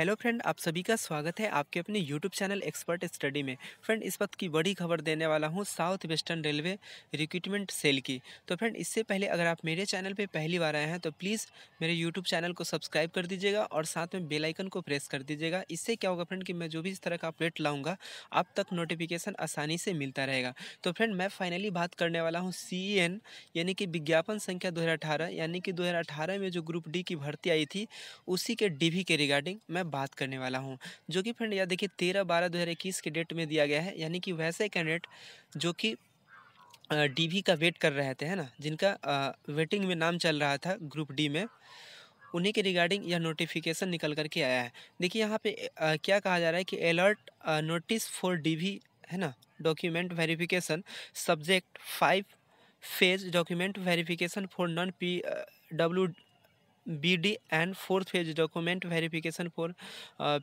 hello friend आप सभी का स्वागत है आपके अपने यूट्यूब चैनल एक्सपर्ट स्टडी में फ्रेंड इस वक्त की बड़ी खबर देने वाला हूं south western railway recruitment cell की तो फ्रेंड इससे पहले अगर आप मेरे चैनल पे पहली बार आए हैं तो प्लीज़ मेरे यूट्यूब चैनल को सब्सक्राइब कर दीजिएगा और साथ में बेलाइकन को प्रेस कर दीजिएगा इससे क्या होगा फ्रेंड कि मैं जो भी इस तरह का अपडेट लाऊँगा आप तक नोटिफिकेशन आसानी से मिलता रहेगा तो फ्रेंड मैं फाइनली बात करने वाला हूँ सी e यानी कि विज्ञापन संख्या दो यानी कि दो में जो ग्रुप डी की भर्ती आई थी उसी के डी के रिगार्डिंग मैं मैं बात करने वाला हूँ जो कि फ्रेंड या देखिए तेरह बारह दो हज़ार इक्कीस के डेट में दिया गया है यानी कि वैसे कैंडिडेट जो कि डीवी का वेट कर रहे थे है ना जिनका वेटिंग में नाम चल रहा था ग्रुप डी में उन्हीं के रिगार्डिंग यह नोटिफिकेशन निकल कर के आया है देखिए यहाँ पे आ, क्या कहा जा रहा है कि अलर्ट नोटिस फॉर डीवी है ना document verification subject five phase document verification for non P W B D and fourth phase document verification for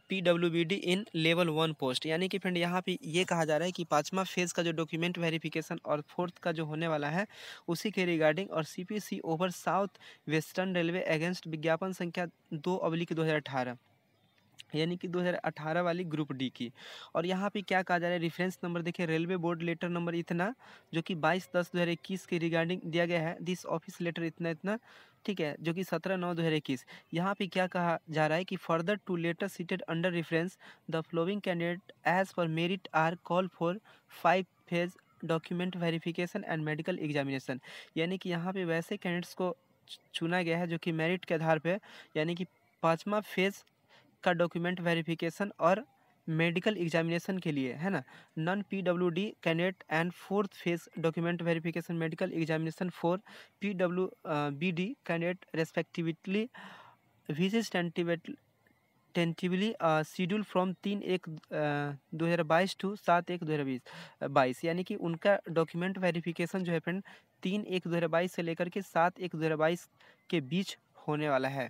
P W B D in level one post यानी कि friend यहाँ पे ये कहा जा रहा है कि पाँचवा फेज़ का जो डॉक्यूमेंट वेरिफिकेशन और फोर्थ का जो होने वाला है उसी के रिगार्डिंग और C P C over south western railway against विज्ञापन संख्या दो अब्लिक दो हज़ार अठारह यानी कि 2018 वाली ग्रुप डी की और यहाँ पे क्या कहा जा रहा है रेफरेंस नंबर देखिए रेलवे बोर्ड लेटर नंबर इतना जो कि 22 दस दो के रिगार्डिंग दिया गया है दिस ऑफिस लेटर इतना इतना ठीक है जो कि सत्रह नौ दो हज़ार इक्कीस यहाँ पर क्या कहा जा रहा है कि further to letter cited under reference the following candidate as per merit are call for five phase document verification and medical examination यानी कि यहाँ पर वैसे कैंडिडेट्स को चुना गया है जो कि मेरिट के आधार पर यानी कि पाँचवा फेज़ का डॉक्यूमेंट वेरिफिकेशन और मेडिकल एग्जामिनेशन के लिए है ना non P W D candidate and fourth phase document verification medical examination for P W B D candidate respectively visit tentatively schedule from तीन एक दो हज़ार बाईस टू सात एक दो हज़ार बीस बाईस यानी कि उनका डॉक्यूमेंट वेरिफिकेशन जो है फ्रेंड तीन एक दो हज़ार बाईस से लेकर के सात एक दो हज़ार बाईस के बीच होने वाला है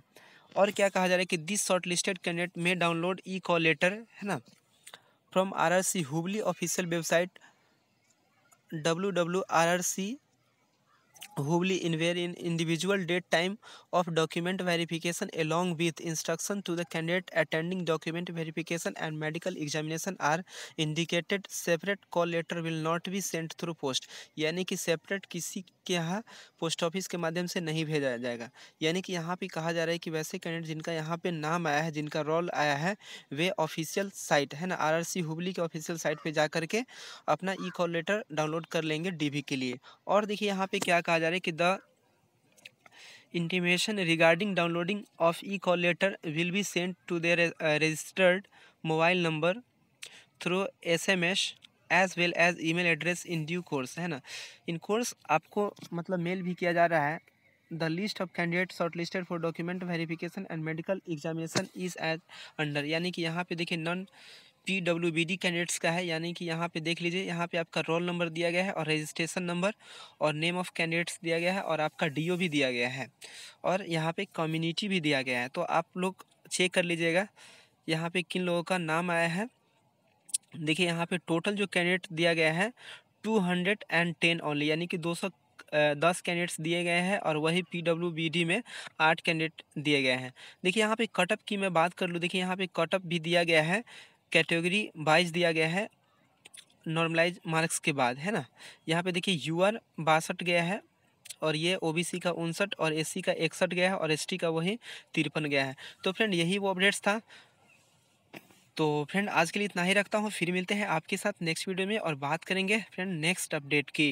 और क्या कहा जा रहा है कि this shortlisted candidate may download e call letter है ना from R R C Hubli official website W W R R C Hubli in wherein individual date time of document verification along with instruction to the candidate attending document verification and medical examination are indicated separate call letter will not be sent through post यानी कि separate किसी के यहाँ post office के माध्यम से नहीं भेजा जाएगा यानी कि यहाँ पर कहा जा रहा है कि वैसे कैंडिडेट जिनका यहाँ पर नाम आया है जिनका रोल आया है वे ऑफिशियल साइट है ना आर आर सी हुबली के ऑफिशियल साइट पर जा करके अपना ई कॉल लेटर डाउनलोड कर लेंगे डी बी के लिए और देखिए यहाँ पर क्या कहा कहा जा रहा है कि the intimation regarding downloading of e call letter will be send to their registered mobile number through S M S as well as e mail address in due course है ना इन कोर्स आपको मतलब मेल भी किया जा रहा है the list of candidate shortlisted for document verification and medical examination is as under यानी कि यहाँ पे देखिए non P W B D candidates का है यानी कि यहाँ पे देख लीजिए यहाँ पे आपका रोल नंबर दिया गया है और रजिस्ट्रेशन नंबर और नेम ऑफ़ कैंडिडेट्स दिया गया है और आपका डी भी दिया गया है और यहाँ पे कम्युनिटी भी दिया गया है तो आप लोग चेक कर लीजिएगा यहाँ पे किन लोगों का नाम आया है देखिए यहाँ पे टोटल जो कैंडिडेट दिया गया है two hundred and ten only यानी कि दो सौ दस कैंडिडेट्स दिए गए हैं और वही पी डब्ल्यू बी डी में आठ कैंडिडेट दिए गए हैं देखिए यहाँ पे कटअप की मैं बात कर लूँ देखिए यहाँ पे कटअप भी दिया गया है कैटेगरी वाइज दिया गया है नॉर्मलाइज मार्क्स के बाद है ना यहाँ पे देखिए यू आर बासठ गया है और ये ओबीसी का उनसठ और एससी का इकसठ गया है और एसटी का वही तिरपन गया है तो फ्रेंड यही वो अपडेट्स था तो फ्रेंड आज के लिए इतना ही रखता हूँ फिर मिलते हैं आपके साथ नेक्स्ट वीडियो में और बात करेंगे फ्रेंड नेक्स्ट अपडेट की